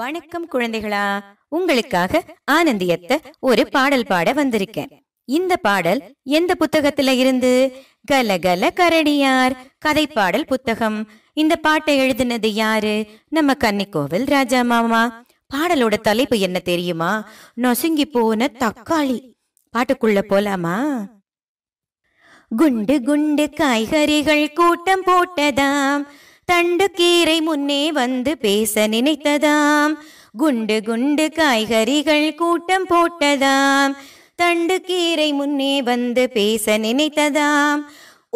வணக்கம் குழந்தைகளா உங்களுக்காக ஆனந்தியத்த ஒரு பாடல் பாட வந்திருக்கேன் இந்த பாடல் எந்த புத்தகத்துல இருந்து கலகல கரடியார் கதை பாடல் புத்தகம் இந்த பாட்டை எழுதினது யாரு நம்ம கன்னிக்கோவில் ராஜா மாமா பாடலோட தலைப்பு என்ன தெரியுமா நொசுங்கி போன தக்காளி பாட்டுக்குள்ள போலாமா குண்டு குண்டு காய்கறிகள் கூட்டம் போட்டதாம் தண்டு கீரை முன்னே வந்து பேச நினைத்ததாம் குண்டு குண்டு காய்கறிகள் கூட்டம் போட்டதாம் தண்டு கீரை முன்னே வந்து பேச நினைத்ததாம்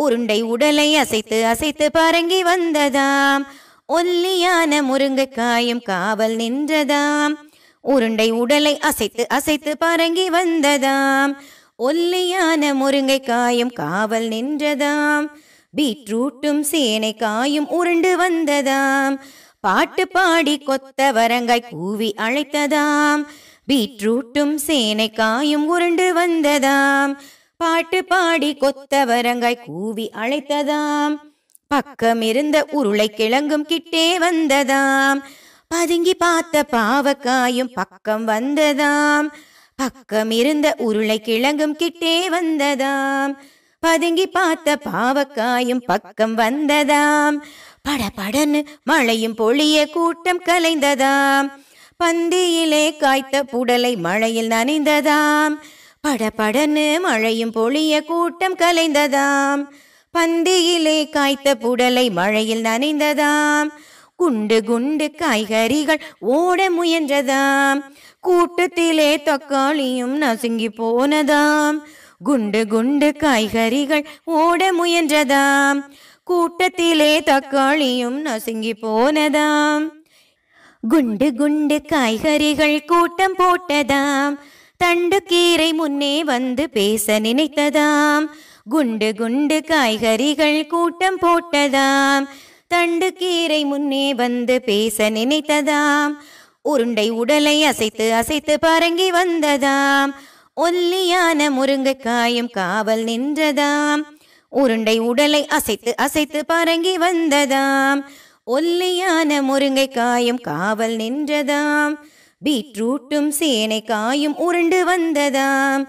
உருண்டை உடலை அசைத்து அசைத்து பரங்கி வந்ததாம் ஒல்லியான முருங்கைக்காயும் காவல் நின்றதாம் உருண்டை உடலை அசைத்து அசைத்து பரங்கி வந்ததாம் ஒல்லியான முருங்கைக்காயும் காவல் நின்றதாம் பீட்ரூட்டும் சேனைக்காயும் உருண்டு வந்ததாம் பாட்டு பாடி கொத்த வரங்காய் கூவி அழைத்ததாம் பீட்ரூட்டும் சேனைக்காயும் உருண்டு வந்ததாம் பாட்டு பாடி கொத்த வரங்காய் கூவி அழைத்ததாம் பக்கம் இருந்த உருளை கிழங்கும் கிட்டே வந்ததாம் பதுங்கி பார்த்த பாவக்காயும் பக்கம் வந்ததாம் பக்கம் இருந்த உருளை கிழங்கும் கிட்டே வந்ததாம் பதுங்கி பார்த்த பாவக்காயும் பக்கம் வந்ததாம் பட படன்னு மழையும் பொழிய கூட்டம் கலைந்ததாம் பந்தியிலே காய்த்த புடலை மழையில் நனைந்ததாம் பட படன்னு மழையும் பொழிய கூட்டம் கலைந்ததாம் பந்தியிலே காய்த்த புடலை மழையில் நனைந்ததாம் குண்டு குண்டு காய்கறிகள் ஓட முயன்றதாம் கூட்டத்திலே தக்காளியும் நசுங்கி போனதாம் குண்டு குண்டு காய்கறிகள் ஓட முயன்றதாம் கூட்டத்திலே தக்காளியும் நசுங்கி போனதாம் குண்டு குண்டு காய்கறிகள் கூட்டம் போட்டதாம் தண்டு கீரை முன்னே வந்து பேச நினைத்ததாம் குண்டு குண்டு காய்கறிகள் கூட்டம் போட்டதாம் தண்டு கீரை முன்னே வந்து பேச நினைத்ததாம் உருண்டை உடலை அசைத்து அசைத்து பரங்கி வந்ததாம் ஒல்லியான முருங்கைக்காயும் காவல் நின்றதாம் உருண்டை உடலை அசைத்து அசைத்து பரங்கி வந்ததாம் ஒல்லியான முருங்கைக்காயும் காவல் நின்றதாம் பீட்ரூட்டும் சேனைக்காயும் உருண்டு வந்ததாம்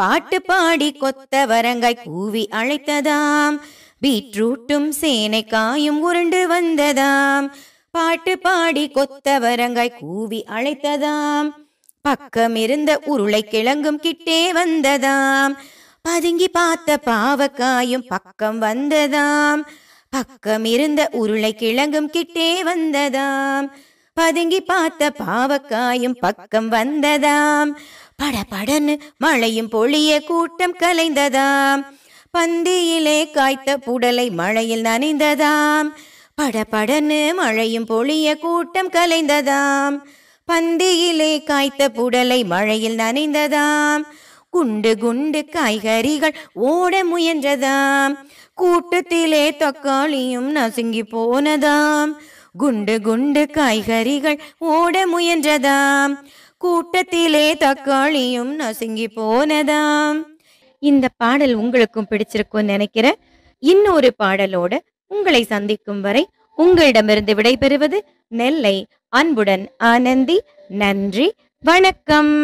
பாட்டு பாடி கொத்த வரங்காய் கூவி அழைத்ததாம் பீட்ரூட்டும் சேனைக்காயும் உருண்டு வந்ததாம் பாட்டு பாடி கொத்த வரங்காய் கூவி அழைத்ததாம் பக்கம் உருளை உருளைக்கிழங்கும் கிட்டே வந்ததாம் பதுங்கி பார்த்த பாவக்காயும் பக்கம் வந்ததாம் பக்கமிருந்த உருளைக்கிழங்கும் கிட்டே வந்ததாம் பதுங்கி பார்த்த பாவக்காயும் பக்கம் வந்ததாம் படபடன்னு மழையும் பொழிய கூட்டம் கலைந்ததாம் பந்தியிலே காய்த்த புடலை மழையில் நனைந்ததாம் படபடன்னு மழையும் பொழிய கூட்டம் கலைந்ததாம் பந்தியிலே காய்த்த புடலை மழையில் நனைந்ததாம் குண்டு குண்டு காய்கறிகள் ஓட முயன்றதாம் கூட்டத்திலே தக்காளியும் நசுங்கி போனதாம் குண்டு குண்டு காய்கறிகள் ஓட முயன்றதாம் கூட்டத்திலே தக்காளியும் நசுங்கி போனதாம் இந்த பாடல் உங்களுக்கும் பிடிச்சிருக்கும் நினைக்கிற இன்னொரு பாடலோட உங்களை சந்திக்கும் வரை உங்களிடமிருந்து விடைபெறுவது நெல்லை அன்புடன் ஆனந்தி நன்றி வணக்கம்